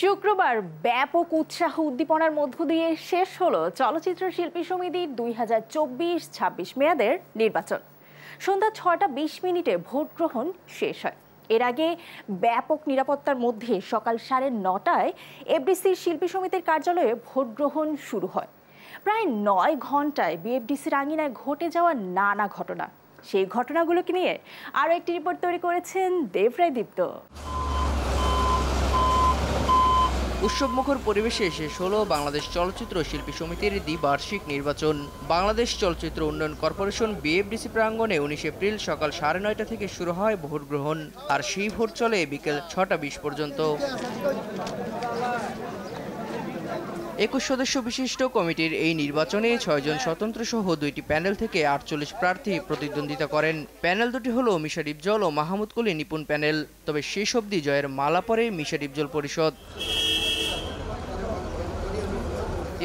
শুক্রবার ব্যাপক উৎসাহ উদ্দীপনার মধ্য দিয়ে শেষ হলো চলচ্চিত্র শিল্পী সমিতির দুই হাজার চব্বিশ ছাব্বিশ মেয়াদের নির্বাচন সন্ধ্যা ছটা বিশ মিনিটে ভোট গ্রহণ শেষ হয় এর আগে ব্যাপক নিরাপত্তার মধ্যে সকাল সাড়ে নটায় এফডিসির শিল্পী সমিতির কার্যালয়ে ভোট গ্রহণ শুরু হয় প্রায় নয় ঘন্টায় বিএফডিসির আঙিনায় ঘটে যাওয়া নানা ঘটনা সেই ঘটনাগুলোকে নিয়ে আরও একটি রিপোর্ট তৈরি করেছেন দেবরায় দীপ্ত উৎসবমুখর পরিবেশে শেষ হলো বাংলাদেশ চলচ্চিত্র শিল্পী সমিতির দ্বিবার্ষিক নির্বাচন বাংলাদেশ চলচ্চিত্র উন্নয়ন কর্পোরেশন বিএফডিসি প্রাঙ্গনে উনিশ এপ্রিল সকাল সাড়ে নয়টা থেকে শুরু হয় ভোট গ্রহণ আর সেই ভোট চলে বিকেল ছটা বিশ পর্যন্ত একুশ সদস্য বিশিষ্ট কমিটির এই নির্বাচনে ছয়জন স্বতন্ত্র সহ দুইটি প্যানেল থেকে আটচল্লিশ প্রার্থী প্রতিদ্বন্দ্বিতা করেন প্যানেল দুটি হল মিশার ইফজল ও মাহমুদ কুলি নিপুণ প্যানেল তবে শেষ অবধি জয়ের মালা পরে মিশার ইফজল পরিষদ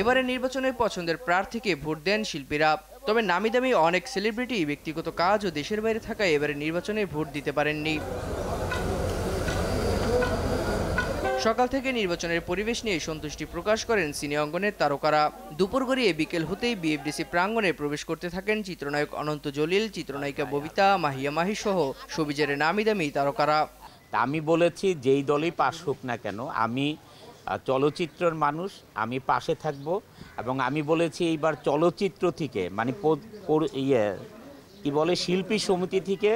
এবারে নির্বাচনে পছন্দের প্রার্থীকে ভোট দেন শিল্পীরা তবে নামি দামি অনেক সেলিব্রিটি ব্যক্তিগত কাজ ও দেশের বাইরে থাকায় এবারে নির্বাচনে ভোট দিতে পারেননি সকাল থেকে নির্বাচনের পরিবেশ নিয়ে সন্তুষ্টি প্রকাশ করেন সিনে অঙ্গনের তারকারা দুপুর গড়িয়ে বিকেল হতেই বিএফডিসি প্রাঙ্গণে প্রবেশ করতে থাকেন চিত্রনায়ক অনন্ত জলিল চিত্রনায়িকা ববিতা মাহিয়া মাহি সহ সবিজের নামি দামি তারকারা আমি বলেছি যেই দলই পাশ হোক না কেন আমি চলচ্চিত্রের মানুষ আমি পাশে থাকব এবং আমি বলেছি এইবার চলচ্চিত্র থেকে মানে ইয়ে কী বলে শিল্পী সমিতি থেকে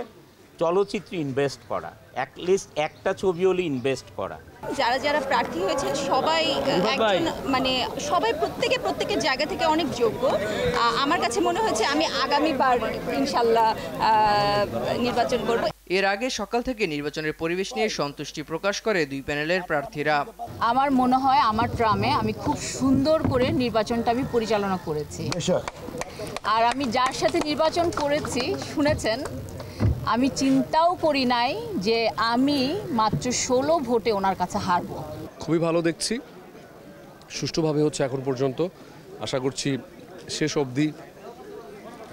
চলচ্চিত্র ইনভেস্ট করা অ্যাটলিস্ট একটা ছবি হলে ইনভেস্ট করা যারা যারা প্রার্থী হয়েছে সবাই একজন মানে সবাই প্রত্যেকে প্রত্যেকের জায়গা থেকে অনেক যোগ্য আমার কাছে মনে হয়েছে আমি আগামীবার ইনশাল্লাহ নির্বাচন করব এর আগে সকাল থেকে নির্বাচনের পরিবেশ নিয়ে সন্তুষ্টি প্রকাশ করে দুই প্যানেলের প্রার্থীরা আমার মনে হয় আমার ট্রামে আমি খুব সুন্দর করে নির্বাচনটা আমি পরিচালনা করেছি আর আমি যার সাথে নির্বাচন করেছি শুনেছেন আমি চিন্তাও করি নাই যে আমি মাত্র ষোলো ভোটে ওনার কাছে হারব খুবই ভালো দেখছি সুষ্ঠুভাবে হচ্ছে এখন পর্যন্ত আশা করছি শেষ অবধি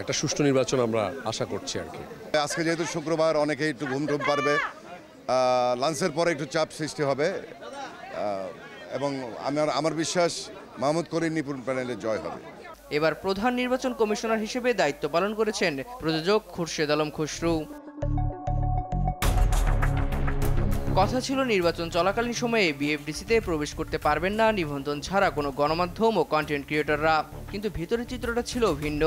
একটা সুষ্ঠু নির্বাচন আমরা আশা করছি আর কি আজকে যেহেতু শুক্রবার অনেকেই একটু ঘুম টুম পারবে লাঞ্চের পরে একটু চাপ সৃষ্টি হবে এবং আমার আমার বিশ্বাস মাহমুদ করিম নিপুণ প্যানেলে জয় হবে এবার প্রধান নির্বাচন কমিশনার হিসেবে দায়িত্ব পালন করেছেন প্রযোজক খুরশেদ আলম খুসরু কথা ছিল নির্বাচন চলাকালীন সময়ে বিএফডিসিতে প্রবেশ করতে পারবেন না নিবন্ধন ছাড়া কোনো গণমাধ্যম ও কন্টেন্ট ক্রিয়েটররা কিন্তু ভেতরের চিত্রটা ছিল ভিন্ন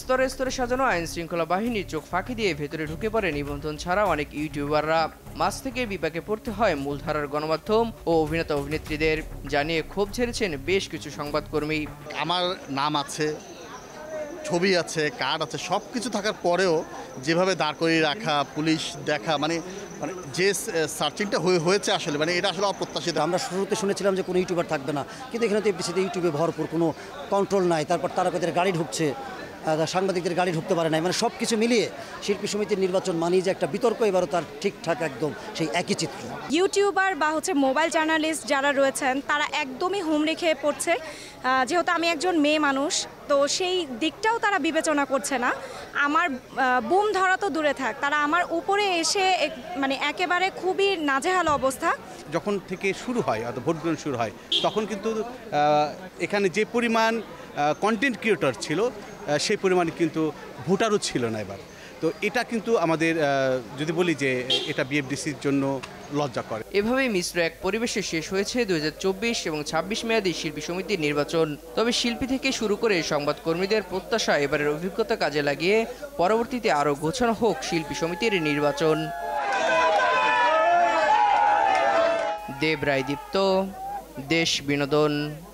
স্তরে স্তরে সাজানো আইন শৃঙ্খলা বাহিনীর চোখ ফাঁকি দিয়ে ভেতরে ঢুকে পড়ে নিবন্ধন ছাড়া অনেক ইউটিউবাররা মাছ থেকে বিপাকে পড়তে হয় মূলধারার গণমাধ্যম ও অভিনেতা অভিনেত্রীদের জানিয়ে ক্ষোভ ঝেড়েছেন বেশ কিছু সংবাদকর্মী আমার নাম আছে ছবি আছে কার্ড আছে সব কিছু থাকার পরেও যেভাবে দাঁড় করিয়ে রাখা পুলিশ দেখা মানে মানে যে সার্চিংটা হয়ে হয়েছে আসলে মানে এটা আসলে অপ্রত্যাশিত আমরা শুরুতে শুনেছিলাম যে কোনো ইউটিউবার থাকবে না কিন্তু এখানে তো এপিসিতে ইউটিউবে ভরপুর কোনো কন্ট্রোল নাই তারপর তারকাদের গাড়ি ঢুকছে সাংবাদিকদের গাড়ি ঢুকতে পারে নাই মানে সব কিছু মিলিয়ে শিল্পী সমিতির নির্বাচন মানিয়ে যে একটা বিতর্ক এবারও তার ঠিকঠাক একদম সেই একই চিত্র ইউটিউবার বা হচ্ছে মোবাইল জার্নালিস্ট যারা রয়েছেন তারা একদমই হুম রেখে পড়ছে যেহেতু আমি একজন মেয়ে মানুষ তো সেই দিকটাও তারা বিবেচনা করছে না আমার বুম ধরা তো দূরে থাক তারা আমার উপরে এসে মানে একেবারে খুবই নাজেহাল অবস্থা যখন থেকে শুরু হয় অর্থাৎ ভোট গ্রহণ শুরু হয় তখন কিন্তু এখানে যে পরিমাণ কন্টেন্ট ক্রিয়েটর ছিল সেই পরিমাণ কিন্তু ভোটারও ছিল না এবার তো এটা কিন্তু আমাদের যদি বলি যে এটা বিএফডিসির জন্য লজ্জা করে এভাবেই মিশ্র এক পরিবেশে শেষ হয়েছে চব্বিশ এবং ২৬ মেয়াদী শিল্পী সমিতির নির্বাচন তবে শিল্পী থেকে শুরু করে সংবাদকর্মীদের প্রত্যাশা এবারের অভিজ্ঞতা কাজে লাগিয়ে পরবর্তীতে আরও গোছানো হোক শিল্পী সমিতির নির্বাচন দেব রায় দীপ্ত দেশ বিনোদন